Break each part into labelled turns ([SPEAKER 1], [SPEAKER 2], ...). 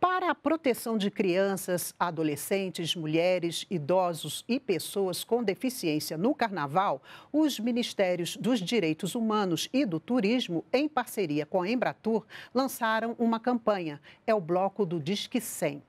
[SPEAKER 1] Para a proteção de crianças, adolescentes, mulheres, idosos e pessoas com deficiência no Carnaval, os Ministérios dos Direitos Humanos e do Turismo, em parceria com a Embratur, lançaram uma campanha. É o Bloco
[SPEAKER 2] do Disque 100.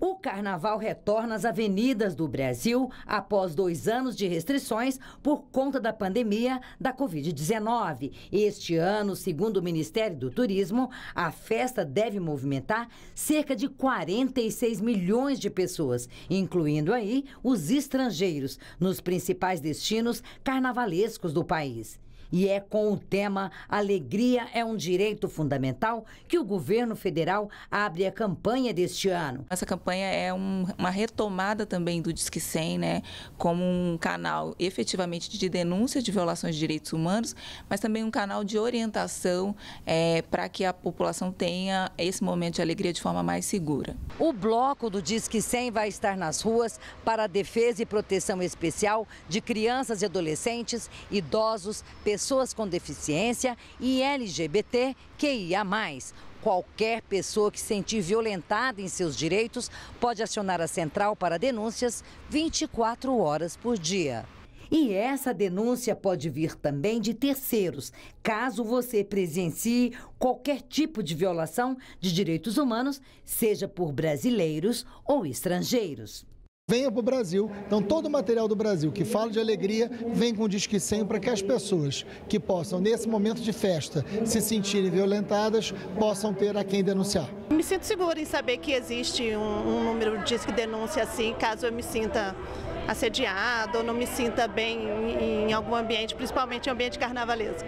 [SPEAKER 2] O carnaval retorna às avenidas do Brasil após dois anos de restrições por conta da pandemia da Covid-19. Este ano, segundo o Ministério do Turismo, a festa deve movimentar cerca de 46 milhões de pessoas, incluindo aí os estrangeiros, nos principais destinos carnavalescos do país. E é com o tema Alegria é um Direito Fundamental que o governo federal abre
[SPEAKER 3] a campanha deste ano. Essa campanha é um, uma retomada também do Disque 100, né, como um canal efetivamente de denúncia de violações de direitos humanos, mas também um canal de orientação é, para que a população tenha esse momento de alegria de forma mais segura.
[SPEAKER 2] O bloco do Disque 100 vai estar nas ruas para a defesa e proteção especial de crianças e adolescentes, idosos, pessoas pessoas com deficiência e LGBT Qualquer pessoa que sentir violentada em seus direitos pode acionar a central para denúncias 24 horas por dia. E essa denúncia pode vir também de terceiros, caso você presencie qualquer tipo de violação de direitos humanos, seja por brasileiros ou estrangeiros
[SPEAKER 4] venha para o Brasil. Então, todo o material do Brasil que fala de alegria vem com o Disque 100 para que as pessoas que possam, nesse momento de festa, se sentirem violentadas, possam ter a quem denunciar.
[SPEAKER 1] Me sinto segura em saber que existe um, um número de Disque Denúncia assim, caso eu me sinta
[SPEAKER 3] assediada ou não me sinta bem em, em algum ambiente, principalmente em ambiente carnavalesco.